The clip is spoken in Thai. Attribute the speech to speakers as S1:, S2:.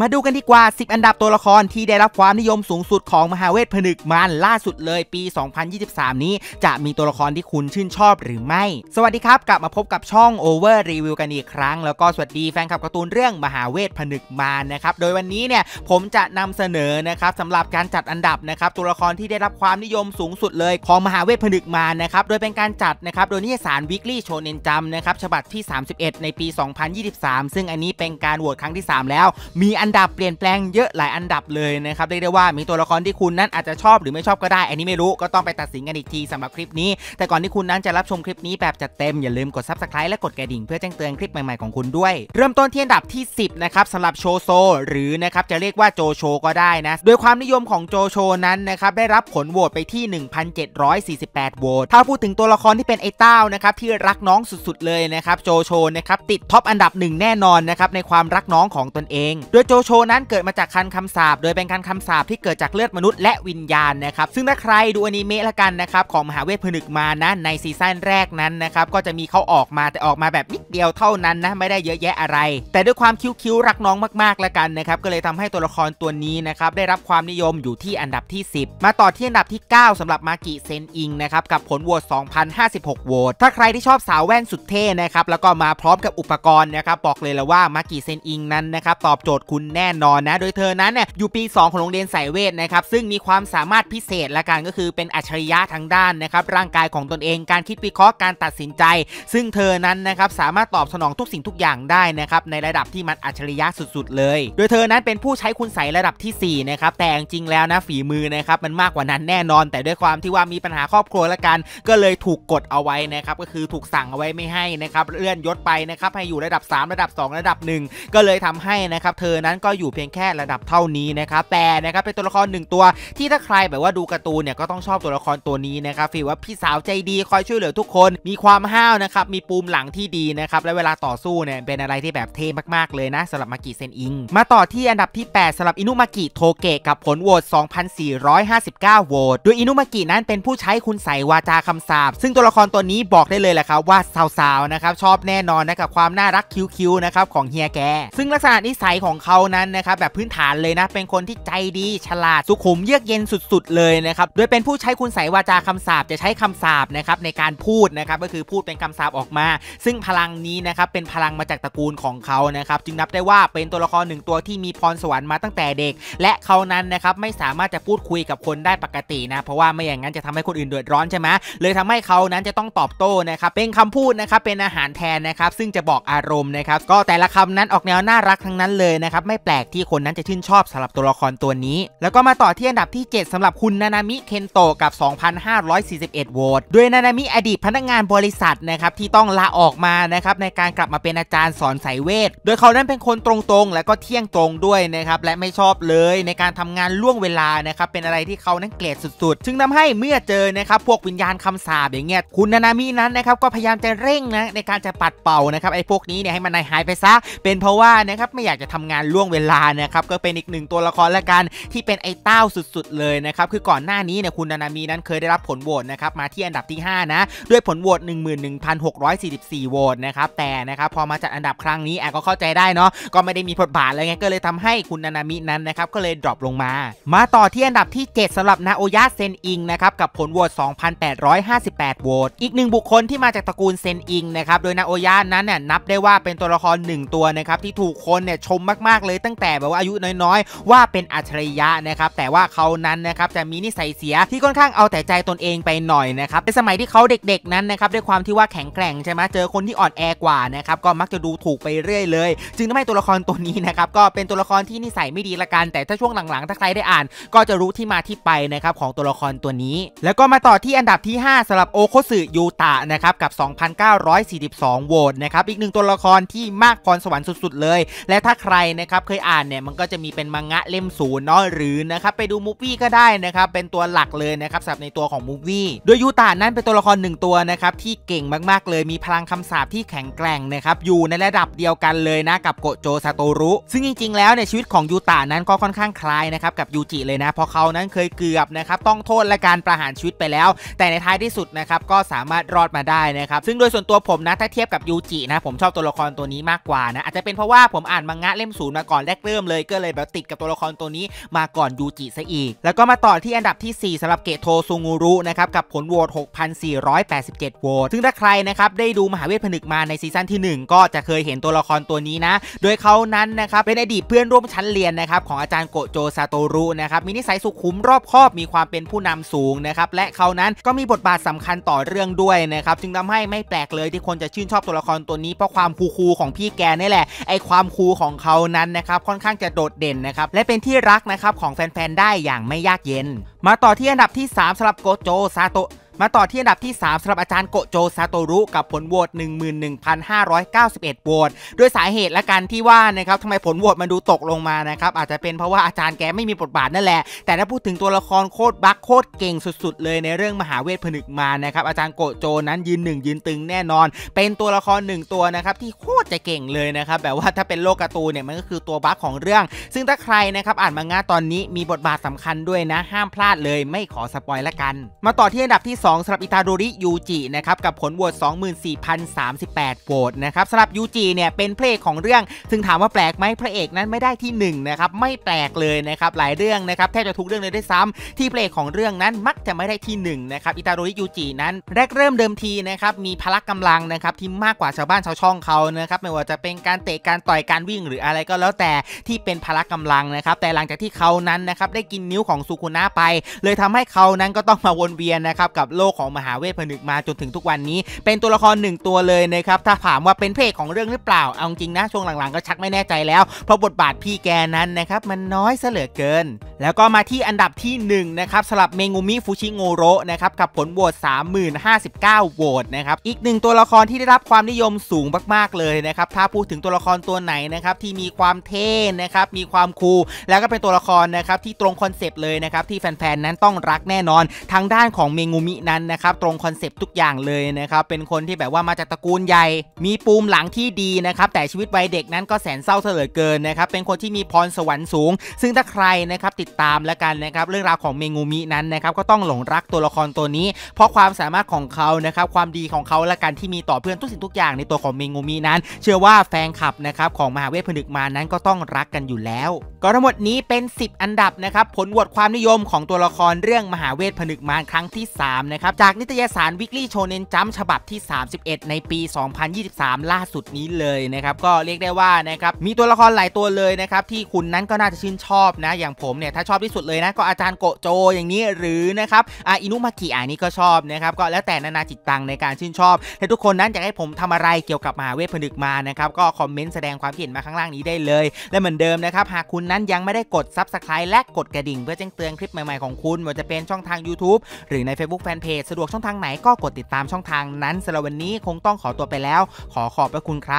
S1: มาดูกันดีกว่า 10 อันดับตัวละครที่ได้รับความนิยมสูงสุดของมหาเวทผนึกมานล่าสุดเลยปี 2023 นี้จะมีตัวละครที่คุณชื่นชอบหรือไม่ สวัสดีครับกลับมาพบกับช่อง Over Review กันอีกครั้งแล้วก็สวัสดีแฟนคลับการ์ตูนเรื่องมหาเวทผนึกมานนะครับโดยวันนี้เนี่ยผมจะนำเสนอนะครับสำหรับการจัดอันดับนะครับตัวละครที่ได้รับความนิยมสูงสุดเลยของมหาเวทผนึกมานนะครับโดยเป็นการจัดนะครับโดยนิยสาร Weekly โชเนนจำนะครับฉบับที่ 31 ในปี 2023 ซึ่งอันนี้เป็นการโหวตครั้งที่ 3 แล้ว มีอัอันดับเปลี่ยนแปลงเยอะหลายอันดับเลยนะครับ เรียกได้ว่ามีตัวละครที่คุณนั้นอาจจะชอบหรือไม่ชอบก็ได้อันนี้ไม่รู้ก็ต้องไปตัดสินกันอีกทีสำหรับคลิปนี้ แต่ก่อนที่คุณนั้นจะรับชมคลิปนี้แบบจัดเต็ม อย่าลืมกดซับสไคร b e และกดกระดิ่งเพื่อแจ้งเตือนคลิปใหม่ๆของคุณด้วย เริ่มต้นที่อันดับที่ 10นะครับสำหรับโชโซหรือนะครับจะเรียกว่าโจโชก็ได้นะโดยความนิยมของโจโชนั้นนะครับได้รับผลโหวตไปที่ 1748โหวตถ้าพูดถึงตัวละครที่เป็นไอ้เต้านะครับที่รักน้องสุด ๆเลยนะครับโจโชนะครับติดท็อปอันดับหนึ่งแน่นอนนะครับในความรักน้องของตนเองโดยโจโชนั้นเกิดมาจากคันคำสาบโดยเป็นคันคำสาบที่เกิดจากเลือดมนุษย์และวิญญาณนะครับซึ่งถ้าใครดูอนิเมะละกันนะครับของมหาเวทผนึกมานะในซีซั่นแรกนั้นนะครับก็จะมีเขาออกมาแต่ออกมาแบบนิดเดียวเท่านั้นนะไม่ได้เยอะแยะอะไร แต่ด้วยความคิ้วๆ รักน้องมากๆละกันนะครับก็เลยทำให้ตัวละครตัวนี้นะครับได้รับความนิยมอยู่ที่อันดับที่ 10 มาต่อที่อันดับที่ 9 สำหรับมากิเซนอิงนะครับกับผลโหวต2056โหวตถ้าใครที่ชอบสาวแว่นสุดเท่นะครับแล้วก็มาพร้อมกับอุปกรณ์นะครับบอกเลยลวว่ามากิเซนอิงนั้นนะครับตอบโจทย์คุณแน่นอนนะ โดยเธอนั้นเนี่ยอยู่ปี 2 ของโรงเรียนสายเวทนะครับ ซึ่งมีความสามารถพิเศษละกันก็คือเป็นอัจฉริยะทางด้านนะครับร่างกายของตนเองการคิดวิเคราะห์การตัดสินใจ ซึ่งเธอนั้นนะครับสามารถตอบสนองทุกสิ่งทุกอย่างได้นะครับในระดับที่มันอัจฉริยะสุด ๆ เลย โดยเธอนั้นเป็นผู้ใช้คุณใสระดับที่4นะครับแต่จริงแล้วนะฝีมือนะครับมันมากกว่านั้นแน่นอนแต่ด้วยความที่ว่ามีปัญหาครอบครัวละกัน ก็เลยถูกกดเอาไว้นะครับก็คือถูกสั่งเอาไว้ไม่ให้นะครับเลื่อนยศไปนะครับให้อยู่ระดับ 3 ระดับ 2 ระดับ 1 ก็เลยทำให้นะครับเธอนั้นน้นก็อยู่เพียงแค่ระดับเท่านี้นะครับแต่นะครับเป็นตัวละครหนึ่งตัว ที่ถ้าใครแบบว่าดูการ์ตูนเนี่ยก็ต้องชอบตัวละครตัวนี้นะครับฟีลว่าพี่สาวใจดีคอยช่วยเหลือทุกคนมีความห้าวนะครับมีปูมหลังที่ดีนะครับและเวลาต่อสู้เนี่ยเป็นอะไรที่แบบเท่มากๆเลยนะสำหรับมากิเซนอิง มาต่อที่อันดับที่ 8สำหรับอินุมากิโทเกะกับผลโหวต 2,459 โหวตโดยอินุมากินั้นเป็นผู้ใช้คุณใสวาจาคำสาบซึ่งตัวละครตัวนี้บอกได้เลยแหละครับว่าสาวๆนะครับชอบแน่นอนนะกับความน่ารักคิ้วๆนะครับของเฮียแกซึ่งลักษณะนิสัยของเขาเขานั้นนะครับแบบพื้นฐานเลยนะ เป็นคนที่ใจดีฉลาดสุขุมเยือกเย็นสุดๆเลยนะครับ โดยเป็นผู้ใช้คุณไสวาจาคำสาบจะใช้คำสาบนะครับในการพูดนะครับ ก็คือพูดเป็นคำสาบออกมา ซึ่งพลังนี้นะครับ เป็นพลังมาจากตระกูลของเขานะครับ จึงนับได้ว่าเป็นตัวละครหนึ่งตัวที่มีพรสวรรค์มาตั้งแต่เด็กและเขานั้นนะครับไม่สามารถจะพูดคุยกับคนได้ปกตินะเพราะว่าไม่อย่างนั้นจะทำให้คนอื่นเดือดร้อนใช่ไหมเลยทำให้เขานั้นจะต้องตอบโต้นะครับเป็นคำพูดนะครับเป็นอาหารแทนนะครับ ซึ่งจะบอกอารมณ์นะครับ ก็แต่ละคำนั้นออกแนวน่ารักทั้งนั้นเลยนะครับไม่แปลกที่คนนั้นจะชื่นชอบสำหรับตัวละครตัวนี้ แล้วก็มาต่อที่อันดับที่ 7 สำหรับคุณนานามิเคนโตกับ2,541โหวตโดยนานามิอดีตพนักงานบริษัทนะครับที่ต้องลาออกมานะครับในการกลับมาเป็นอาจารย์สอนสายเวท โดยเขานั้นเป็นคนตรงๆและก็เที่ยงตรงด้วยนะครับและไม่ชอบเลยในการทำงานล่วงเวลานะครับเป็นอะไรที่เขานั้นเกลียดสุดๆซึ่งทำให้เมื่อเจอนะครับพวกวิญญาณคำสาบอย่างเงี้ยคุณนานามินั้นนะครับก็พยายามจะเร่งนะในการจะปัดเป่านะครับไอ้พวกนี้เนี่ยให้มันหายไปซะ เป็นเพราะว่านะครับไม่อยากจะทำงานล่วงเวลานะครับก็เป็นอีกหนึ่งตัวละครละกันที่เป็นไอ้เต้าสุดๆเลยนะครับคือก่อนหน้านี้เนี่ยคุณนานามีนั้นเคยได้รับผลโหวตนะครับมาที่อันดับที่5นะด้วยผลโหวต11,644โหวตนะครับแต่นะครับพอมาจัดอันดับครั้งนี้แอก็เข้าใจได้เนาะก็ไม่ได้มีผลบาทอะไรไงก็เลยทำให้คุณนานามินั้นนะครับก็เลยดรอปลงมา มาต่อที่อันดับที่ 7สำหรับนาโอยะเซนอิงนะครับกับผลโหวต2,858โหวตอีกหนึ่งบุคคลที่มาจากตระกูลเซนอิงนะครับโดยนาโอยะนั้นเนี่ยนับได้ว่าเป็นตัวละครงตัวนะครับที่ถูกคนเนี่ยชมมากเลยตั้งแต่แบบว่าอายุน้อยๆ ว่าเป็นอัจฉริยะนะครับ แต่ว่าเขานั้นนะครับจะมีนิสัยเสียที่ค่อนข้างเอาแต่ใจตนเองไปหน่อยนะครับในสมัยที่เขาเด็กๆ นั้นนะครับด้วยความที่ว่าแข็งแกร่งใช่ไหมเจอคนที่อ่อนแอกว่านะครับก็มักจะดูถูกไปเรื่อยเลย จึงทำให้ตัวละครตัวนี้นะครับก็เป็นตัวละครที่นิสัยไม่ดีละกัน แต่ถ้าช่วงหลังๆถ้าใครได้อ่าน ก็จะรู้ที่มาที่ไปนะครับของตัวละครตัวนี้ แล้วก็มาต่อที่อันดับที่ 5สำหรับโอโคสึยูตะนะครับกับ2,942โหวตนะครับอีกหนึ่งตัวละครที่มากพรสวรรค์สุด ๆ เลย และถ้าใครนะครับครับเคยอ่านเนี่ยมันก็จะมีเป็นมังงะเล่มศูนย์เนาะหรือนะครับไปดูมูฟวี่ก็ได้นะครับเป็นตัวหลักเลยนะครับสำหรับในตัวของมูฟวี่โดยยูตานั้นเป็นตัวละครหนึ่งตัวนะครับที่เก่งมาก ๆ เลยมีพลังคำสาปที่แข็งแกร่งนะครับอยู่ในระดับเดียวกันเลยนะกับโกโจซาโตรุซึ่งจริงๆ แล้วในชีวิตของยูตานั้นก็ค่อนข้างคล้ายนะครับกับยูจิเลยนะ เพราะเขานั้นเคยเกือบนะครับต้องโทษและการประหารชีวิตไปแล้ว แต่ในท้ายที่สุดนะครับก็สามารถรอดมาได้นะครับซึ่งโดยส่วนตัวผมนะถ้าเทียบกับยูจินะผมชอบตัวละครตัวนี้มากกว่านะอาจจะเป็นเพราะว่าผมอ่านมังงะเล่มศูนย์มาก่อนแรกเริ่มเลยก็เลยแบบติดกับตัวละครตัวนี้มาก่อนยูจิซะอีก แล้วก็มาต่อที่อันดับที่ 4สำหรับเกโทซูงูรุนะครับ กับผลโหวต6,487โหวตซึ่งถ้าใครนะครับได้ดูมหาเวทผนึกมาในซีซั่นที่ 1 ก็จะเคยเห็นตัวละครตัวนี้นะ โดยเขานั้นนะครับเป็นอดีตเพื่อนร่วมชั้นเรียนนะครับของอาจารย์โกโจซาโตรุนะครับมีนิสัยสุขุมรอบคอบมีความเป็นผู้นำสูงนะครับและเขานั้นก็มีบทบาทสำคัญต่อเรื่องด้วยนะครับจึงทำให้ไม่แปลกเลยที่คนจะชื่นชอบตัวละครตัวนี้เพราะความคูลๆของพี่แกนี่แหละไอความคูลของเขานั้นนะครับค่อนข้างจะโดดเด่นนะครับ และเป็นที่รักนะครับของแฟน ๆ ได้อย่างไม่ยากเย็น มาต่อที่อันดับที่ 3สำหรับโกโจซาโตะมาต่อที่อันดับที่ 3สำหรับอาจารย์โกโจซาโตรุ กับผลโหวต11,591โหวตด้วยสาเหตุและกันที่ว่านะครับทำไมผลโหวตมันดูตกลงมานะครับอาจจะเป็นเพราะว่าอาจารย์แกไม่มีบทบาทนั่นแหละแต่ถ้าพูดถึงตัวละครโคตรบักโคตรเก่งสุดๆเลยในเรื่องมหาเวทผนึกมานะครับอาจารย์โกโจนั้นยืนหนึ่งยืนตึงแน่นอน เป็นตัวละครหนึ่งตัวนะครับที่โคตรจะเก่งเลยนะครับแบบว่าถ้าเป็นโลกการ์ตูนเนี่ยมันก็คือตัวบักของเรื่อง ซึ่งถ้าใครนะครับอ่านมังงะตอนนี้มีบทบาทสำคัญด้วยนะห้ามพลาดเลยไม่ขอสปอยละกัน มาต่อที่อันดับที่2สำหรับอิตาโดริยูจินะครับกับผลโหวต24,038โหวตนะครับสำหรับยูจิเนี่ยเป็นเพลงของเรื่องถึงถามว่าแปลกไหมพระเอกนั้นไม่ได้ที่ 1 นะครับไม่แปลกเลยนะครับหลายเรื่องนะครับแทบจะทุกเรื่องเลยด้วยซ้ำที่เพลงของเรื่องนั้นมักจะไม่ได้ที่1นะครับอิตาโดริยูจินั้นแรกเริ่มเดิมทีนะครับมีพละกำลังนะครับที่มากกว่าชาวบ้านชาวช่องเขานะครับไม่ว่าจะเป็นการเตะการต่อยการวิ่งหรืออะไรก็แล้วแต่ที่เป็นพละกำลังนะครับแต่หลังจากที่เขานั้นนะครับได้กินนิ้วของซูคุนะไป เลยทำให้เขานั้นก็ต้องมาวนเวียนนะครับกับโลกของมหาเวทผนึกมาจนถึงทุกวันนี้ เป็นตัวละครหนึ่งตัวเลยนะครับ ถ้าถามว่าเป็นเพศของเรื่องหรือเปล่าเอาจริงนะช่วงหลังๆก็ชักไม่แน่ใจแล้ว เพราะบทบาทพี่แกนั้นนะครับ มันน้อยเสลือเกิน แล้วก็มาที่อันดับที่1นะครับสลับเมงูมิฟูชิโงโรนะครับ กับผลโหวต3059โหวตนะครับ อีกหนึ่งตัวละครที่ได้รับความนิยมสูงมากๆเลยนะครับถ้าพูดถึงตัวละครตัวไหนนะครับที่มีความเท่นะครับมีความคูลแล้วก็เป็นตัวละครนะครับที่ตรงคอนเซปต์เลยนะครับที่แฟนๆนั้นต้องรักแน่นอนทางด้านของเมงูมินั้นนะครับตรงคอนเซปต์ทุกอย่างเลยนะครับเป็นคนที่แบบว่ามาจากตระกูลใหญ่ มีปูมหลังที่ดีนะครับแต่ชีวิตวัยเด็กนั้นก็แสนเศร้าเสลือเกินนะครับเป็นคนที่มีพรสวรรค์สูง ซึ่งถ้าใครนะครับติดตามแล้วกันนะครับเรื่องราวของเมงูมินั้นนะครับก็ต้องหลงรักตัวละครตัวนี้ เพราะความสามารถของเขานะครับความดีของเขาและการที่มีต่อเพื่อนทุกสิ่งทุกอย่างในตัวของเมงูมินั้น เชื่อว่าแฟนคลับนะครับของมหาเวทผนึกมานั้นก็ต้องรักกันอยู่แล้ว ก็ทั้งหมดนี้เป็น 10 อันดับนะครับผลวดความนิยมของตัวละครเรื่องมหาเวทผนึกมาครั้งที่3นะะครับจากนิตยสาร Weekly Shonen Jump ฉบับที่ 31 ในปี 2023 ล่าสุดนี้เลยนะครับก็เรียกได้ว่านะครับมีตัวละครหลายตัวเลยนะครับที่คุณนั้นก็น่าจะชื่นชอบนะอย่างผมเนี่ยถ้าชอบที่สุดเลยนะก็อาจารย์โกโจอย่างนี้หรือนะครับอินุมากิอันนี้ก็ชอบนะครับก็แล้วแต่นานาจิตตังในการชื่นชอบห้ทุกคนนั้นอยากให้ผมทำอะไรเกี่ยวกับมหาเวทผนึกมานะครับก็คอมเมนต์แสดงความคิดเห็นมาข้างล่างนี้ได้เลย และเหมือนเดิมนะครับหากคุณนั้นยังไม่ได้กดซับสไคร b e และกดกระดิ่งเพื่อแจ้งเตือนคลิปใหม่ๆของคุณว่าจะเป็นช่องทาง YouTube หรือใน Facebook f a n p พจสะดวกช่องทางไหนก็กดติดตามช่องทางนั้น สำหรับวันนี้คงต้องขอตัวไปแล้ว ขอขอบพระคุณครับ